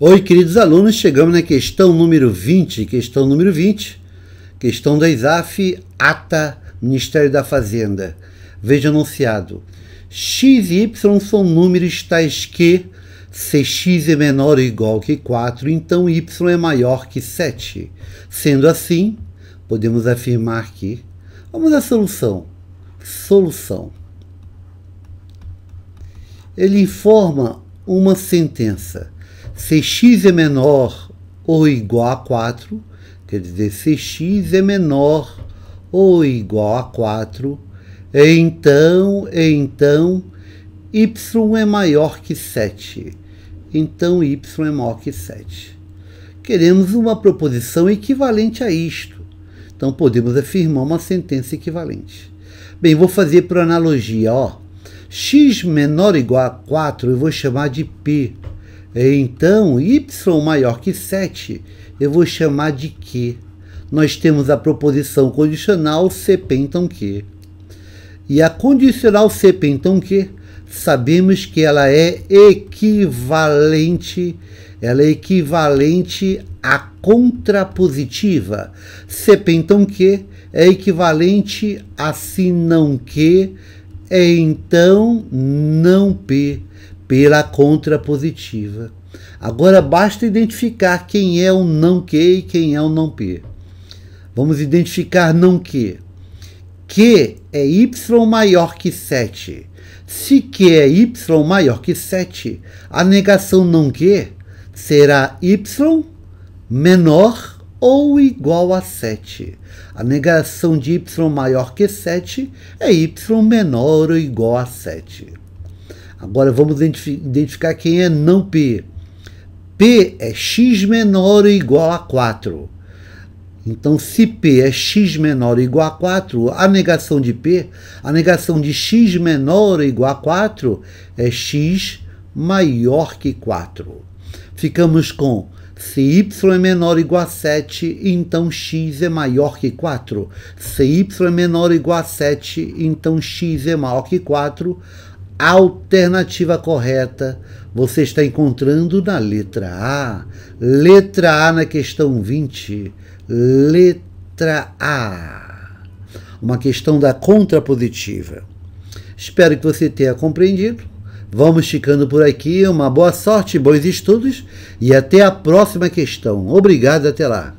Oi, queridos alunos, chegamos na questão número 20, questão número 20, questão da ISAF, ata Ministério da Fazenda. Veja anunciado. X e Y são números tais que se x é menor ou igual que 4, então y é maior que 7. Sendo assim, podemos afirmar que. Vamos à solução. Solução. Ele informa uma sentença se x é menor ou igual a 4, quer dizer, se x é menor ou igual a 4, então, então, y é maior que 7. Então, y é maior que 7. Queremos uma proposição equivalente a isto. Então, podemos afirmar uma sentença equivalente. Bem, vou fazer por analogia, ó. x menor ou igual a 4, eu vou chamar de p então, y maior que 7, eu vou chamar de Q. Nós temos a proposição condicional CP então Q. E a condicional CP então Q, sabemos que ela é equivalente, ela é equivalente à contrapositiva. CP então Q é equivalente a se não Q, é então não P pela contrapositiva. Agora basta identificar quem é o não que e quem é o não p. Vamos identificar não que. Q é y maior que 7. Se Q é y maior que 7, a negação não que será y menor ou igual a 7. A negação de y maior que 7 é y menor ou igual a 7. Agora vamos identificar quem é não P. P é x menor ou igual a 4. Então, se P é x menor ou igual a 4, a negação de P, a negação de x menor ou igual a 4 é x maior que 4. Ficamos com se y é menor ou igual a 7, então x é maior que 4. Se y é menor ou igual a 7, então x é maior que 4 alternativa correta você está encontrando na letra A. Letra A na questão 20. Letra A. Uma questão da contrapositiva. Espero que você tenha compreendido. Vamos ficando por aqui. Uma boa sorte, bons estudos e até a próxima questão. Obrigado, até lá.